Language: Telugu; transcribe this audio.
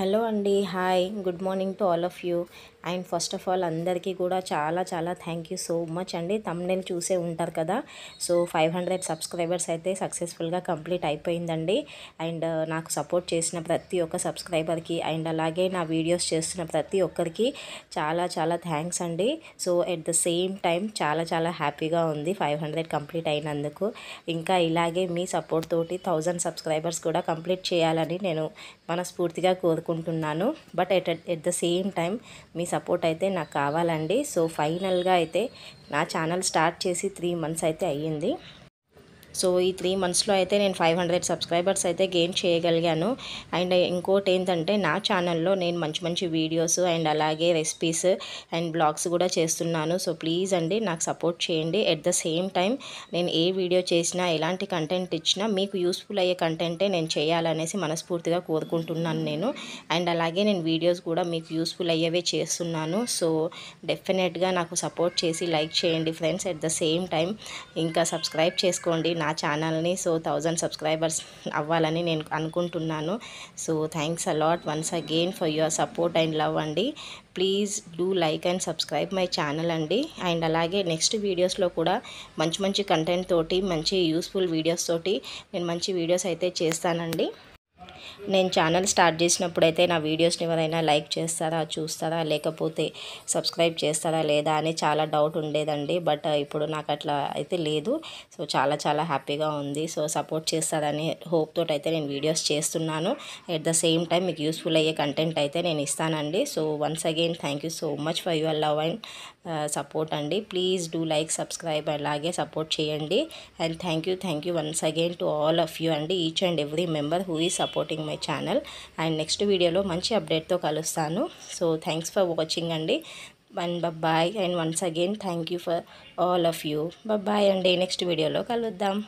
హలో అండి hi good morning to all of you and first of all అందరికీ కూడా చాలా చాలా థ్యాంక్ యూ సో మచ్ అండి నేను చూసే ఉంటారు కదా సో ఫైవ్ హండ్రెడ్ సబ్స్క్రైబర్స్ అయితే సక్సెస్ఫుల్గా కంప్లీట్ అయిపోయిందండి అండ్ నాకు సపోర్ట్ చేసిన ప్రతి ఒక్క సబ్స్క్రైబర్కి అండ్ అలాగే నా వీడియోస్ చేస్తున్న ప్రతి ఒక్కరికి చాలా చాలా థ్యాంక్స్ అండి so at the same time చాలా చాలా హ్యాపీగా ఉంది ఫైవ్ హండ్రెడ్ కంప్లీట్ అయినందుకు ఇంకా ఇలాగే మీ సపోర్ట్ తోటి థౌజండ్ సబ్స్క్రైబర్స్ కూడా కంప్లీట్ చేయాలని నేను మనస్ఫూర్తిగా కోరుకుంటున్నాను అనుకుంటున్నాను but at at the same time మీ సపోర్ట్ అయితే నాకు కావాలండి సో ఫైనల్గా అయితే నా ఛానల్ స్టార్ట్ చేసి త్రీ మంత్స్ అయితే అయ్యింది సో ఈ త్రీ మంత్స్లో అయితే నేను ఫైవ్ హండ్రెడ్ సబ్స్క్రైబర్స్ అయితే గెయిన్ చేయగలిగాను అండ్ ఇంకోటి ఏంటంటే నా ఛానల్లో నేను మంచి మంచి వీడియోస్ అండ్ అలాగే రెసిపీస్ అండ్ బ్లాగ్స్ కూడా చేస్తున్నాను సో ప్లీజ్ అండి నాకు సపోర్ట్ చేయండి ఎట్ ద సేమ్ టైం నేను ఏ వీడియో చేసినా ఎలాంటి కంటెంట్ ఇచ్చినా మీకు యూస్ఫుల్ అయ్యే కంటెంటే నేను చేయాలనేసి మనస్ఫూర్తిగా కోరుకుంటున్నాను నేను అండ్ అలాగే నేను వీడియోస్ కూడా మీకు యూస్ఫుల్ అయ్యేవే చేస్తున్నాను సో డెఫినెట్గా నాకు సపోర్ట్ చేసి లైక్ చేయండి friends at the same time ఇంకా సబ్స్క్రైబ్ చేసుకోండి నా నా ఛానల్ని సో థౌజండ్ సబ్స్క్రైబర్స్ అవ్వాలని నేను అనుకుంటున్నాను so thanks a lot once again for your support and love అండి please do like and subscribe my channel అండి అండ్ అలాగే నెక్స్ట్ వీడియోస్లో కూడా మంచి మంచి కంటెంట్ తోటి మంచి యూస్ఫుల్ వీడియోస్ తోటి నేను మంచి వీడియోస్ అయితే చేస్తానండి నేను ఛానల్ స్టార్ట్ చేసినప్పుడైతే నా వీడియోస్ని ఎవరైనా లైక్ చేస్తారా చూస్తారా లేకపోతే సబ్స్క్రైబ్ చేస్తారా లేదా అని చాలా డౌట్ ఉండేదండి బట్ ఇప్పుడు నాకు అట్లా అయితే లేదు సో చాలా చాలా హ్యాపీగా ఉంది సో సపోర్ట్ చేస్తారని హోప్తో అయితే నేను వీడియోస్ చేస్తున్నాను ఎట్ ద సేమ్ టైం మీకు యూస్ఫుల్ అయ్యే కంటెంట్ అయితే నేను ఇస్తానండి so once again thank so much for your love and support అండి ప్లీజ్ డూ లైక్ సబ్స్క్రైబ్ అలాగే సపోర్ట్ చేయండి and thank you thank you once again to all of you అండి each and every member who is supporting my channel and next వీడియోలో మంచి అప్డేట్తో కలుస్తాను సో థ్యాంక్స్ ఫర్ వాచింగ్ అండి and bye and once again thank you for all of you bye అండి నెక్స్ట్ వీడియోలో కలుద్దాం